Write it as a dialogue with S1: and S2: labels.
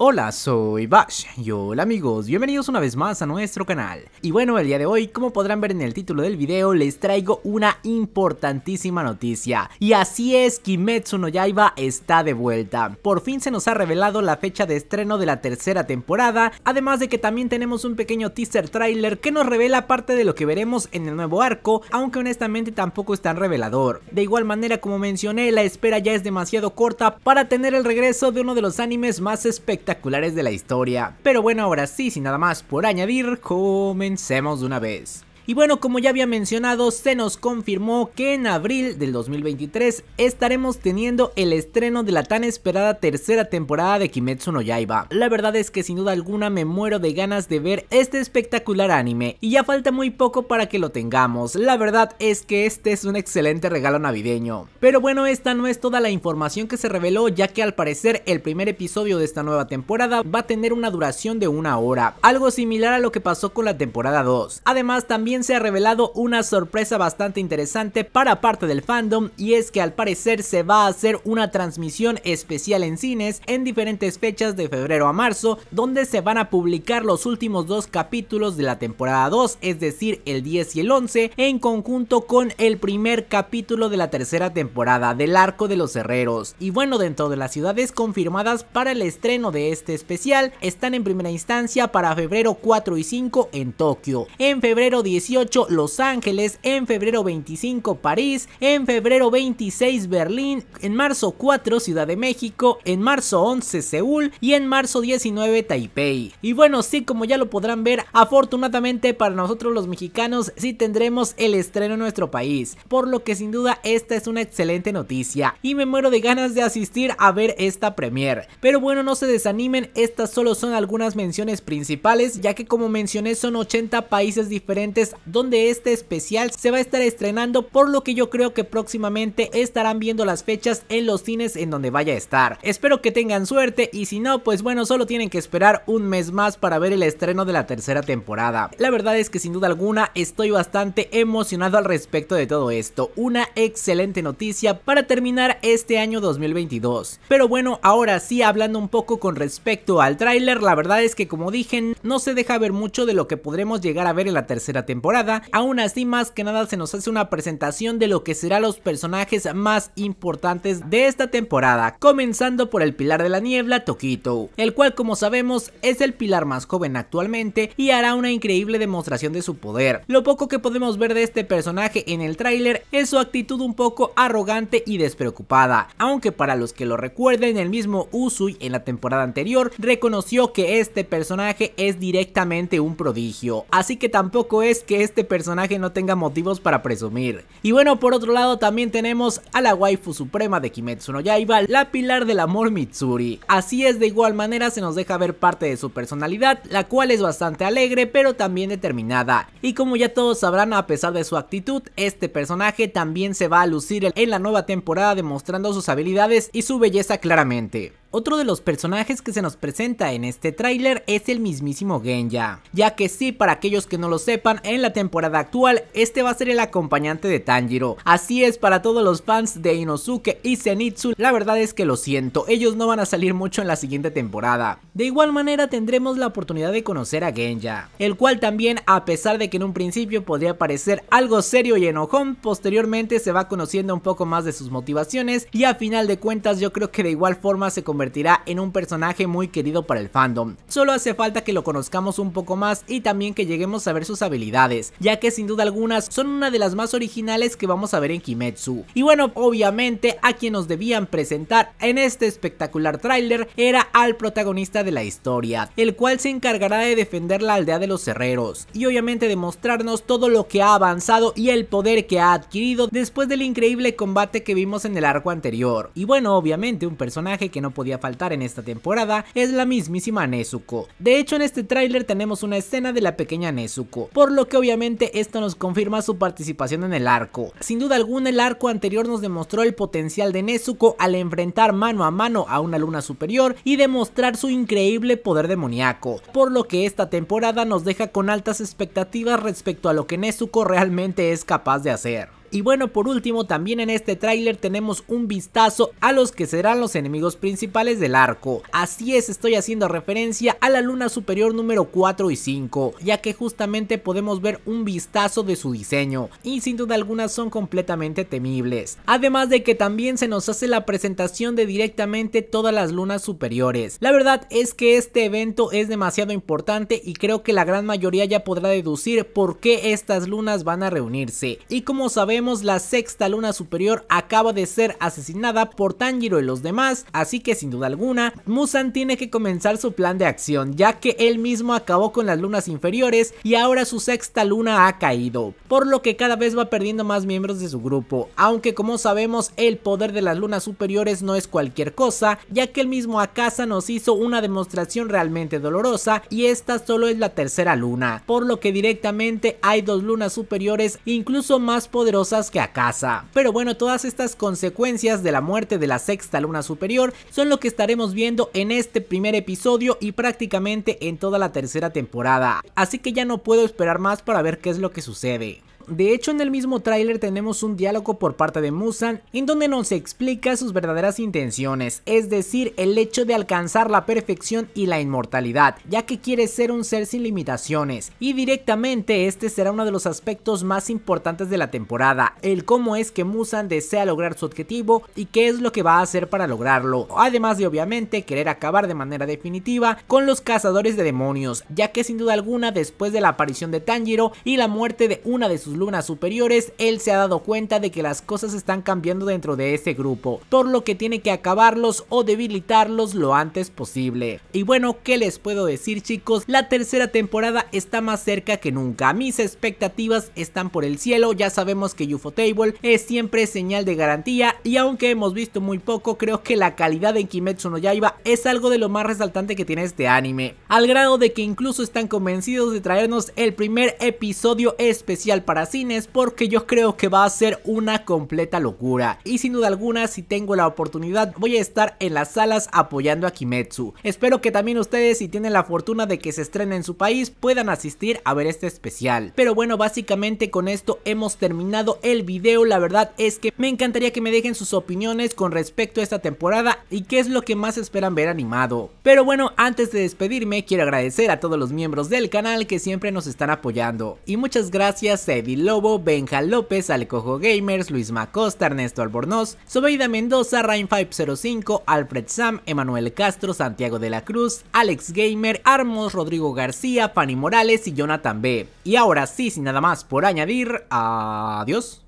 S1: Hola, soy Bash y hola amigos, bienvenidos una vez más a nuestro canal. Y bueno, el día de hoy, como podrán ver en el título del video, les traigo una importantísima noticia. Y así es, Kimetsu no Yaiba está de vuelta. Por fin se nos ha revelado la fecha de estreno de la tercera temporada, además de que también tenemos un pequeño teaser trailer que nos revela parte de lo que veremos en el nuevo arco, aunque honestamente tampoco es tan revelador. De igual manera, como mencioné, la espera ya es demasiado corta para tener el regreso de uno de los animes más espectaculares espectaculares de la historia. Pero bueno, ahora sí, sin nada más por añadir, comencemos de una vez. Y bueno, como ya había mencionado, se nos confirmó que en abril del 2023 estaremos teniendo el estreno de la tan esperada tercera temporada de Kimetsu no Yaiba. La verdad es que sin duda alguna me muero de ganas de ver este espectacular anime y ya falta muy poco para que lo tengamos. La verdad es que este es un excelente regalo navideño. Pero bueno, esta no es toda la información que se reveló ya que al parecer el primer episodio de esta nueva temporada va a tener una duración de una hora, algo similar a lo que pasó con la temporada 2. Además también se ha revelado una sorpresa bastante interesante para parte del fandom y es que al parecer se va a hacer una transmisión especial en cines en diferentes fechas de febrero a marzo donde se van a publicar los últimos dos capítulos de la temporada 2 es decir el 10 y el 11 en conjunto con el primer capítulo de la tercera temporada del arco de los herreros y bueno dentro de las ciudades confirmadas para el estreno de este especial están en primera instancia para febrero 4 y 5 en Tokio en febrero 18 los Ángeles, en febrero 25 París, en febrero 26 Berlín, en marzo 4 Ciudad de México, en marzo 11 Seúl y en marzo 19 Taipei. Y bueno, sí, como ya lo podrán ver, afortunadamente para nosotros los mexicanos sí tendremos el estreno en nuestro país, por lo que sin duda esta es una excelente noticia y me muero de ganas de asistir a ver esta premier. Pero bueno, no se desanimen, estas solo son algunas menciones principales, ya que como mencioné son 80 países diferentes donde este especial se va a estar estrenando, por lo que yo creo que próximamente estarán viendo las fechas en los cines en donde vaya a estar. Espero que tengan suerte y si no, pues bueno, solo tienen que esperar un mes más para ver el estreno de la tercera temporada. La verdad es que sin duda alguna estoy bastante emocionado al respecto de todo esto, una excelente noticia para terminar este año 2022. Pero bueno, ahora sí, hablando un poco con respecto al tráiler, la verdad es que como dije, no se deja ver mucho de lo que podremos llegar a ver en la tercera temporada temporada, aún así más que nada se nos hace una presentación de lo que serán los personajes más importantes de esta temporada, comenzando por el pilar de la niebla Tokito, el cual como sabemos es el pilar más joven actualmente y hará una increíble demostración de su poder. Lo poco que podemos ver de este personaje en el tráiler es su actitud un poco arrogante y despreocupada, aunque para los que lo recuerden el mismo Usui en la temporada anterior reconoció que este personaje es directamente un prodigio, así que tampoco es que este personaje no tenga motivos para presumir. Y bueno, por otro lado también tenemos a la waifu suprema de Kimetsu no Yaiba, la pilar del amor Mitsuri. Así es, de igual manera se nos deja ver parte de su personalidad, la cual es bastante alegre pero también determinada. Y como ya todos sabrán, a pesar de su actitud, este personaje también se va a lucir en la nueva temporada demostrando sus habilidades y su belleza claramente. Otro de los personajes que se nos presenta en este tráiler es el mismísimo Genja, ya que sí, para aquellos que no lo sepan, en la temporada actual este va a ser el acompañante de Tanjiro. Así es para todos los fans de Inosuke y Zenitsu, la verdad es que lo siento, ellos no van a salir mucho en la siguiente temporada. De igual manera tendremos la oportunidad de conocer a Genja, el cual también a pesar de que en un principio podría parecer algo serio y enojón, posteriormente se va conociendo un poco más de sus motivaciones y a final de cuentas yo creo que de igual forma se convierte convertirá en un personaje muy querido para el fandom. Solo hace falta que lo conozcamos un poco más y también que lleguemos a ver sus habilidades, ya que sin duda algunas son una de las más originales que vamos a ver en Kimetsu. Y bueno, obviamente a quien nos debían presentar en este espectacular tráiler era al protagonista de la historia, el cual se encargará de defender la aldea de los herreros y obviamente de mostrarnos todo lo que ha avanzado y el poder que ha adquirido después del increíble combate que vimos en el arco anterior. Y bueno, obviamente un personaje que no podía a faltar en esta temporada es la mismísima Nezuko. De hecho en este tráiler tenemos una escena de la pequeña Nezuko, por lo que obviamente esto nos confirma su participación en el arco. Sin duda alguna el arco anterior nos demostró el potencial de Nezuko al enfrentar mano a mano a una luna superior y demostrar su increíble poder demoníaco, por lo que esta temporada nos deja con altas expectativas respecto a lo que Nezuko realmente es capaz de hacer. Y bueno, por último, también en este tráiler tenemos un vistazo a los que serán los enemigos principales del arco. Así es, estoy haciendo referencia a la luna superior número 4 y 5, ya que justamente podemos ver un vistazo de su diseño, y sin duda alguna son completamente temibles. Además de que también se nos hace la presentación de directamente todas las lunas superiores. La verdad es que este evento es demasiado importante y creo que la gran mayoría ya podrá deducir por qué estas lunas van a reunirse. Y como sabemos, la sexta luna superior acaba de ser asesinada por Tanjiro y los demás, así que sin duda alguna, Musan tiene que comenzar su plan de acción, ya que él mismo acabó con las lunas inferiores y ahora su sexta luna ha caído, por lo que cada vez va perdiendo más miembros de su grupo, aunque como sabemos el poder de las lunas superiores no es cualquier cosa, ya que el mismo Akasa nos hizo una demostración realmente dolorosa y esta solo es la tercera luna, por lo que directamente hay dos lunas superiores incluso más poderosas que a casa. Pero bueno, todas estas consecuencias de la muerte de la sexta luna superior son lo que estaremos viendo en este primer episodio y prácticamente en toda la tercera temporada. Así que ya no puedo esperar más para ver qué es lo que sucede. De hecho, en el mismo tráiler tenemos un diálogo por parte de Musan en donde nos explica sus verdaderas intenciones, es decir, el hecho de alcanzar la perfección y la inmortalidad, ya que quiere ser un ser sin limitaciones. Y directamente este será uno de los aspectos más importantes de la temporada, el cómo es que Musan desea lograr su objetivo y qué es lo que va a hacer para lograrlo, además de obviamente querer acabar de manera definitiva con los cazadores de demonios, ya que sin duda alguna después de la aparición de Tanjiro y la muerte de una de sus lunas superiores, él se ha dado cuenta de que las cosas están cambiando dentro de ese grupo, por lo que tiene que acabarlos o debilitarlos lo antes posible. Y bueno, ¿qué les puedo decir chicos? La tercera temporada está más cerca que nunca, mis expectativas están por el cielo, ya sabemos que Table es siempre señal de garantía y aunque hemos visto muy poco, creo que la calidad en Kimetsu no Yaiba es algo de lo más resaltante que tiene este anime, al grado de que incluso están convencidos de traernos el primer episodio especial para cines porque yo creo que va a ser una completa locura. Y sin duda alguna, si tengo la oportunidad, voy a estar en las salas apoyando a Kimetsu. Espero que también ustedes, si tienen la fortuna de que se estrene en su país, puedan asistir a ver este especial. Pero bueno, básicamente con esto hemos terminado el video. La verdad es que me encantaría que me dejen sus opiniones con respecto a esta temporada y qué es lo que más esperan ver animado. Pero bueno, antes de despedirme, quiero agradecer a todos los miembros del canal que siempre nos están apoyando. Y muchas gracias, Edil Lobo, Benja López, Alecojo Gamers, Luis Macosta, Ernesto Albornoz, Sobeida Mendoza, Rain505, Alfred Sam, Emanuel Castro, Santiago de la Cruz, Alex Gamer, Armos, Rodrigo García, Fanny Morales y Jonathan B. Y ahora sí, sin nada más por añadir, adiós.